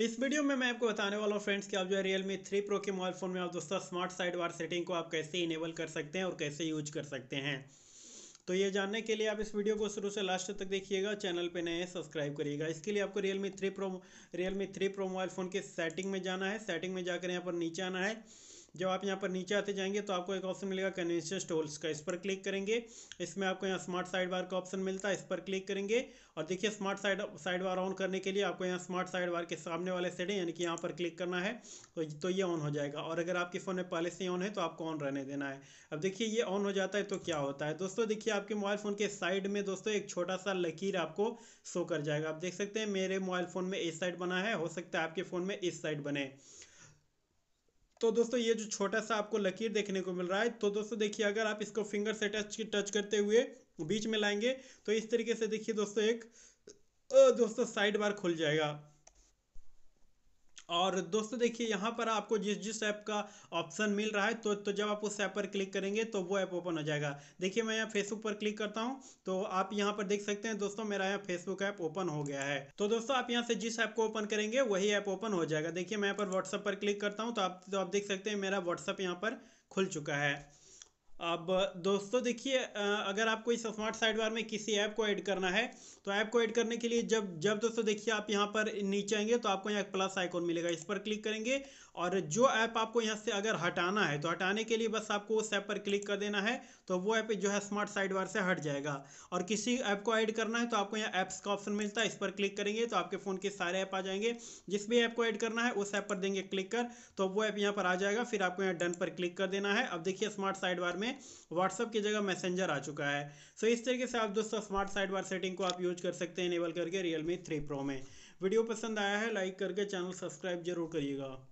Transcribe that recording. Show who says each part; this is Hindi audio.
Speaker 1: इस वीडियो में मैं आपको बताने वाला हूँ फ्रेंड्स कि आप जो है रियलमी थ्री प्रो के मोबाइल फ़ोन में आप दोस्तों स्मार्ट साइड वार सेटिंग को आप कैसे इनेबल कर सकते हैं और कैसे यूज कर सकते हैं तो ये जानने के लिए आप इस वीडियो को शुरू से लास्ट तक देखिएगा चैनल पे नए सब्सक्राइब करिएगा इसके लिए आपको Realme three pro Realme three pro mobile phone के सेटिंग में जाना है सेटिंग में जाकर यहाँ पर नीचे आना है जब आप यहाँ पर नीचे आते जाएंगे तो आपको एक ऑप्शन मिलेगा कन्वेंशन टोल्स का इस पर क्लिक करेंगे इसमें आपको यहाँ स्मार्ट साइड बार का ऑप्शन मिलता है इस पर क्लिक करेंगे और देखिए smart side side bar on करने के लिए आपको यहाँ स्मार्ट साइड बार के सामने वाले है यानी कि यहाँ पर क्लिक करना है तो, तो ये ऑन हो जाएगा और अगर आपके फ़ोन में पहले से ऑन है तो आपको ऑन रहने देना है अब देखिए ये ऑन हो जाता है तो क्या होता है दोस्तों देखिए आपके मोबाइल फ़ोन के साइड में दोस्तों एक छोटा सा लकीर आपको शो कर जाएगा आप देख सकते हैं मेरे मोबाइल फ़ोन में इस साइड बना है हो सकता है आपके फ़ोन में इस साइड बने तो दोस्तों ये जो छोटा सा आपको लकीर देखने को मिल रहा है तो दोस्तों देखिए अगर आप इसको फिंगर से टच टच करते हुए बीच में लाएंगे तो इस तरीके से देखिए दोस्तों एक दोस्तों साइड बार खुल जाएगा और दोस्तों देखिए यहाँ पर आपको जिस जिस ऐप का ऑप्शन मिल रहा है तो तो जब आप उस ऐप पर क्लिक करेंगे तो वो ऐप ओपन हो जाएगा देखिए मैं यहाँ फेसबुक पर क्लिक करता हूँ तो आप यहाँ पर देख सकते हैं दोस्तों मेरा यहाँ फेसबुक ऐप ओपन हो गया है तो दोस्तों आप यहाँ से जिस ऐप को ओपन करेंगे वही ऐप ओपन हो जाएगा देखिए मैं यहाँ पर व्हाट्सअप पर क्लिक करता हूँ तो आप तो आप देख सकते हैं मेरा व्हाट्सअप यहाँ पर खुल चुका है अब दोस्तों देखिए अगर आपको इस स्मार्ट बार में किसी ऐप को ऐड करना है तो ऐप को ऐड करने के लिए जब जब दोस्तों देखिए आप यहाँ पर नीचे आएंगे तो आपको यहाँ प्लस आइकॉन मिलेगा इस पर क्लिक करेंगे और जो ऐप आपको यहाँ से अगर हटाना है तो हटाने के लिए बस आपको उस ऐप पर क्लिक कर देना है तो वो ऐप जो है स्मार्ट साइड बार से हट जाएगा और किसी ऐप को ऐड करना है तो आपको यहाँ ऐप्स का ऑप्शन मिलता है इस पर क्लिक करेंगे तो आपके फ़ोन के सारे ऐप आ जाएंगे जिस भी ऐप को ऐड करना है उस ऐप पर देंगे क्लिक कर तो वो ऐप यहाँ पर आ जाएगा फिर आपको यहाँ डन पर क्लिक कर देना है अब देखिए स्मार्ट साइड में में व्हाट्सअप की जगह मैसेंजर आ चुका है सो इस तरीके से आप दोस्तों स्मार्ट साइड बार सेटिंग को आप यूज कर सकते हैं इनेबल करके रियलमी थ्री प्रो में वीडियो पसंद आया है लाइक करके चैनल सब्सक्राइब जरूर करिएगा